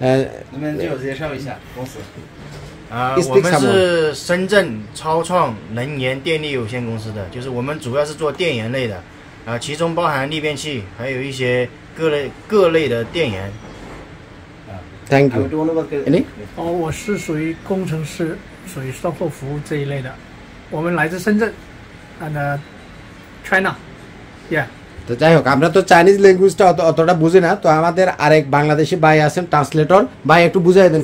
呃，你们自我介绍一下公司。啊，我们是深圳超创能源电力有限公司的，就是我们主要是做电源类的，啊，其中包含逆变器，还有一些各类各类的电源。Thank you。h o 哦，我是属于工程师，属于售后服务这一类的，我们来自深圳，and China，Yeah。তো যাই হোক আমরা তো চাইনিজ ল্যাঙ্গুয়েজটা অতটা বুঝি না তো আমাদের আরেক বাংলাদেশি ভাই আছেন ট্রান্সলেটর ভাই একটু বুঝাই দেন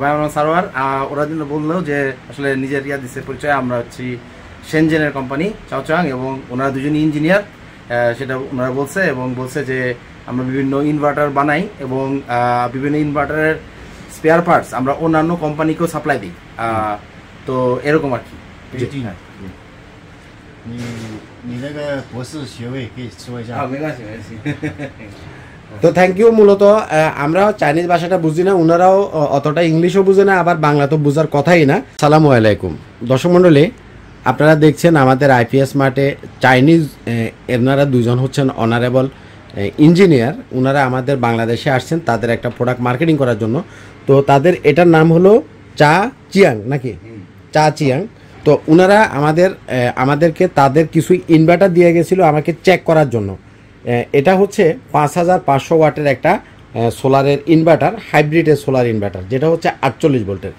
ভাই সারোয়ার ওরা যেন বললো যে আসলে নিজের ইয়া দিচ্ছে পরিচয় আমরা হচ্ছি সেনজেনের কোম্পানি চাওচাং এবং ওনারা দুজন ইঞ্জিনিয়ার সেটা ওনারা বলছে এবং বলছে যে আমরা বিভিন্ন ইনভার্টার বানাই এবং বিভিন্ন ইনভার্টারের স্পেয়ার পার্টস আমরা অন্যান্য কোম্পানিকেও সাপ্লাই দিই তো এরকম আর কি তো থ্যাংক ইউ মূলত আমরাও চাইনিজ ভাষাটা বুঝি না ওনারাও অতটা ইংলিশও বুঝে না আবার বাংলা তো বোঝার কথাই না সালাম আলাইকুম দর্শক মণ্ডলী আপনারা দেখছেন আমাদের আইপিএস মাঠে চাইনিজ এনারা দুজন হচ্ছেন অনারেবল ইঞ্জিনিয়ার ওনারা আমাদের বাংলাদেশে আসছেন তাদের একটা প্রোডাক্ট মার্কেটিং করার জন্য তো তাদের এটার নাম হলো চা চিয়াং নাকি চা চিয়াং তো ওনারা আমাদের আমাদেরকে তাদের কিছু ইনভার্টার দিয়ে গেছিলো আমাকে চেক করার জন্য এটা হচ্ছে পাঁচ হাজার পাঁচশো ওয়াটের একটা সোলারের ইনভার্টার হাইব্রিডের সোলার ইনভার্টার যেটা হচ্ছে আটচল্লিশ ভোল্টের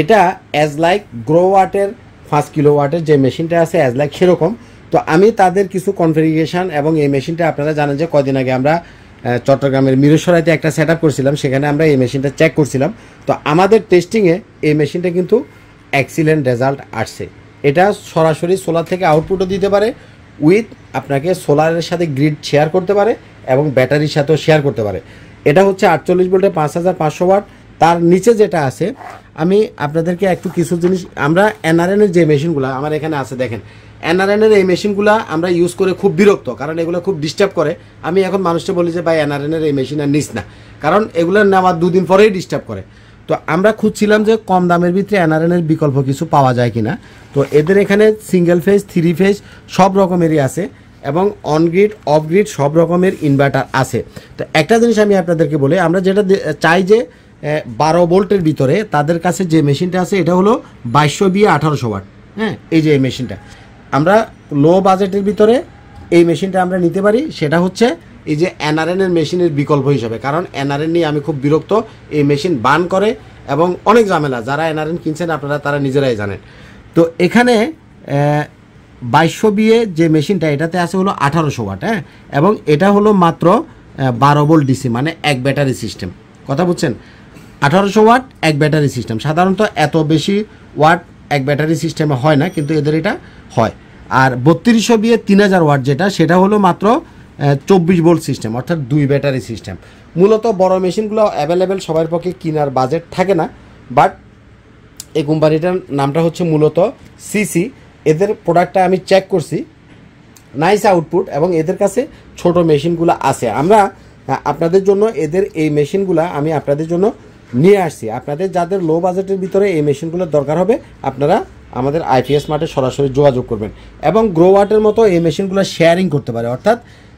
এটা অ্যাজ লাইক গ্রো ওয়াটের পাঁচ কিলো ওয়াটের যে মেশিনটা আছে অ্যাজ লাইক সেরকম তো আমি তাদের কিছু কনফিগেশান এবং এই মেশিনটা আপনারা জানেন যে কদিন আগে আমরা চট্টগ্রামের মিরসরাইতে একটা সেট আপ করছিলাম সেখানে আমরা এই মেশিনটা চেক করছিলাম তো আমাদের টেস্টিংয়ে এই মেশিনটা কিন্তু এক্সিলেন্ট রেজাল্ট আসছে এটা সরাসরি সোলার থেকে আউটপুটও দিতে পারে উইথ আপনাকে সোলারের সাথে গ্রিড শেয়ার করতে পারে এবং ব্যাটারির সাথেও শেয়ার করতে পারে এটা হচ্ছে আটচল্লিশ ভোল্টে পাঁচ হাজার পাঁচশো ওয়াট তার নিচে যেটা আছে আমি আপনাদেরকে একটু কিছু জিনিস আমরা এনআরএনের যে মেশিনগুলো আমার এখানে আছে দেখেন এনআরএনের এই মেশিনগুলো আমরা ইউজ করে খুব বিরক্ত কারণ এগুলো খুব ডিস্টার্ব করে আমি এখন মানুষকে বলি যে ভাই এনআরএনের এই মেশিন আর নিস না কারণ এগুলো নেওয়ার দুদিন পরেই ডিস্টার্ব করে তো আমরা খুঁজছিলাম যে কম দামের ভিতরে এর বিকল্প কিছু পাওয়া যায় কিনা তো এদের এখানে সিঙ্গেল ফেজ থ্রি ফেজ সব রকমেরই আছে এবং অনগ্রিড অফগ্রিড সব রকমের ইনভার্টার আছে তো একটা জিনিস আমি আপনাদেরকে বলি আমরা যেটা চাই যে বারো বোল্টের ভিতরে তাদের কাছে যে মেশিনটা আছে এটা হলো বাইশশো বিয়ে আঠারোশো ওয়াট হ্যাঁ এই যে এই মেশিনটা আমরা লো বাজেটের ভিতরে এই মেশিনটা আমরা নিতে পারি সেটা হচ্ছে এই যে এনআরএনের মেশিনের বিকল্প হিসাবে কারণ এনআরএন নিয়ে আমি খুব বিরক্ত এই মেশিন বান করে এবং অনেক ঝামেলা যারা এনআরএন কিনছেন আপনারা তারা নিজেরাই জানেন তো এখানে বাইশশো বিয়ে যে মেশিনটা এটাতে আছে হলো আঠারোশো ওয়াট হ্যাঁ এবং এটা হলো মাত্র বারো বোল ডিসি মানে এক ব্যাটারি সিস্টেম কথা বুঝছেন আঠারোশো ওয়াট এক ব্যাটারি সিস্টেম সাধারণত এত বেশি ওয়াট এক ব্যাটারি সিস্টেমে হয় না কিন্তু এদের এটা হয় আর বত্রিশশো বিয়ে তিন হাজার ওয়াট যেটা সেটা হলো মাত্র চব্বিশ ভোল্ট সিস্টেম অর্থাৎ দুই ব্যাটারি সিস্টেম মূলত বড় মেশিনগুলো অ্যাভেলেবেল সবার পক্ষে কেনার বাজেট থাকে না বাট এই কোম্পানিটার নামটা হচ্ছে মূলত সিসি এদের প্রোডাক্টটা আমি চেক করছি নাইস আউটপুট এবং এদের কাছে ছোট মেশিনগুলো আছে আমরা আপনাদের জন্য এদের এই মেশিনগুলো আমি আপনাদের জন্য নিয়ে আসছি আপনাদের যাদের লো বাজেটের ভিতরে এই মেশিনগুলোর দরকার হবে আপনারা আমাদের আইপিএস মার্টে সরাসরি যোগাযোগ করবেন এবং গ্রো ওয়াটের মতো এই মেশিনগুলো শেয়ারিং করতে পারে অর্থাৎ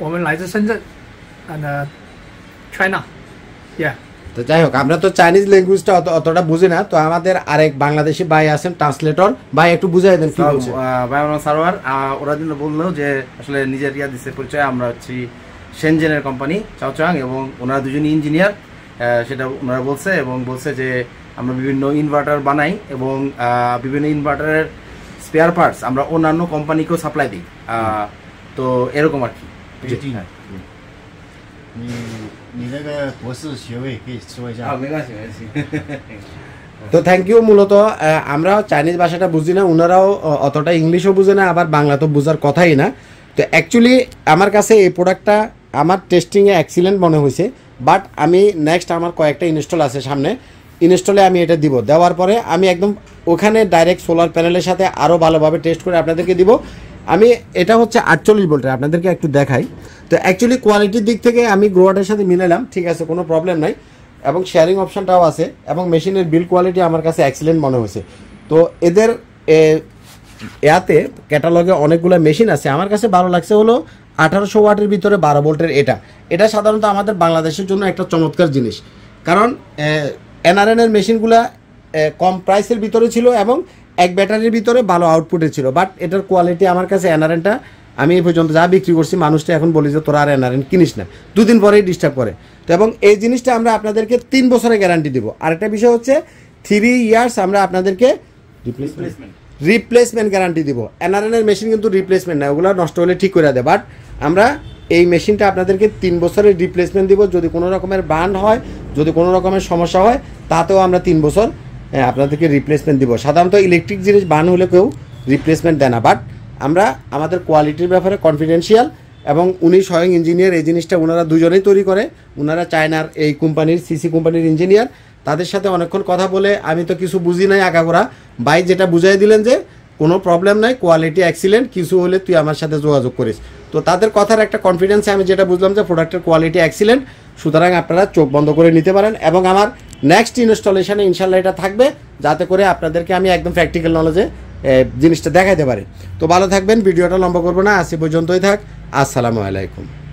我们来自深圳，and、uh, China，yeah。তো যাই হোক আমরা তো চাইনিজ ল্যাঙ্গুয়েজটা অত অতটা বুঝি না তো আমাদের আরেক বাংলাদেশি ভাই আছেন ট্রান্সলেটর ভাই একটু বুঝাই দেন কি বলছে ভাই আমরা সারোয়ার ওরা যেন বললো যে আসলে নিজের ইয়া দিচ্ছে পরিচয় আমরা হচ্ছি সেনজেনের কোম্পানি চাওচাং এবং ওনারা দুজনই ইঞ্জিনিয়ার সেটা ওনারা বলছে এবং বলছে যে আমরা বিভিন্ন ইনভার্টার বানাই এবং বিভিন্ন ইনভার্টারের স্পেয়ার পার্টস আমরা অন্যান্য কোম্পানিকেও সাপ্লাই দিই তো এরকম আর কি 推进。你你那个博士学位可以说一下啊，没关系，没关系。তো থ্যাংক ইউ মূলত আমরা চাইনিজ ভাষাটা বুঝি না ওনারাও অতটা ইংলিশও বুঝে না আবার বাংলা তো বোঝার কথাই না তো অ্যাকচুয়ালি আমার কাছে এই প্রোডাক্টটা আমার টেস্টিংয়ে অ্যাক্সিলেন্ট মনে হয়েছে বাট আমি নেক্সট আমার কয়েকটা ইনস্টল আছে সামনে ইনস্টলে আমি এটা দিব দেওয়ার পরে আমি একদম ওখানে ডাইরেক্ট সোলার প্যানেলের সাথে আরও ভালোভাবে টেস্ট করে আপনাদেরকে দিব আমি এটা হচ্ছে আটচল্লিশ ভোল্টের আপনাদেরকে একটু দেখাই তো অ্যাকচুয়ালি কোয়ালিটির দিক থেকে আমি গ্রোয়াটের সাথে মিলালাম ঠিক আছে কোনো প্রবলেম নাই এবং শেয়ারিং অপশানটাও আছে এবং মেশিনের বিল কোয়ালিটি আমার কাছে অ্যাক্সিলেন্ট মনে হয়েছে তো এদের এতে ক্যাটালগে অনেকগুলো মেশিন আছে আমার কাছে ভালো লাগছে হলো আঠারোশো ওয়াটের ভিতরে বারো ভোল্টের এটা এটা সাধারণত আমাদের বাংলাদেশের জন্য একটা চমৎকার জিনিস কারণ এনআরএনের মেশিনগুলো কম প্রাইসের ভিতরে ছিল এবং এক ব্যাটারির ভিতরে ভালো আউটপুটে ছিল বাট এটার কোয়ালিটি আমার কাছে এনআরএনটা আমি এই পর্যন্ত যা বিক্রি করছি মানুষটা এখন বলি যে তোরা আর এনআরএন কিনিস না দুদিন পরেই ডিস্টার্ব করে তো এবং এই জিনিসটা আমরা আপনাদেরকে তিন বছরের গ্যারান্টি দিব একটা বিষয় হচ্ছে থ্রি ইয়ার্স আমরা আপনাদেরকে রিপ্লেসমেন্ট গ্যারান্টি দিব এনআরএনের মেশিন কিন্তু রিপ্লেসমেন্ট না ওগুলো নষ্ট হলে ঠিক করে দেয় বাট আমরা এই মেশিনটা আপনাদেরকে তিন বছরের রিপ্লেসমেন্ট দিব যদি কোনো রকমের বান্ড হয় যদি কোনো রকমের সমস্যা হয় তাতেও আমরা তিন বছর হ্যাঁ, আপনাদেরকে রিপ্লেসমেন্ট দিব সাধারণত ইলেকট্রিক জিনিস বান হলে কেউ রিপ্লেসমেন্ট দেয় না বাট আমরা আমাদের কোয়ালিটির ব্যাপারে কনফিডেন্সিয়াল এবং উনি স্বয়ং ইঞ্জিনিয়ার এই জিনিসটা ওনারা দুজনেই তৈরি করে ওনারা চায়নার এই কোম্পানির সিসি কোম্পানির ইঞ্জিনিয়ার তাদের সাথে অনেকক্ষণ কথা বলে আমি তো কিছু বুঝি নাই করা বাইক যেটা বুঝাই দিলেন যে কোনো প্রবলেম নাই কোয়ালিটি অ্যাক্সিলেন্ট কিছু হলে তুই আমার সাথে যোগাযোগ করিস তো তাদের কথার একটা কনফিডেন্সে আমি যেটা বুঝলাম যে প্রোডাক্টের কোয়ালিটি অ্যাক্সিলেন্ট সুতরাং আপনারা চোখ বন্ধ করে নিতে পারেন এবং আমার নেক্সট ইনস্টলেশনে ইনশাল্লাহ এটা থাকবে যাতে করে আপনাদেরকে আমি একদম প্র্যাকটিক্যাল নলেজে জিনিসটা দেখাইতে পারি তো ভালো থাকবেন ভিডিওটা লম্বা করবো না আসি পর্যন্তই থাক আসসালামু আলাইকুম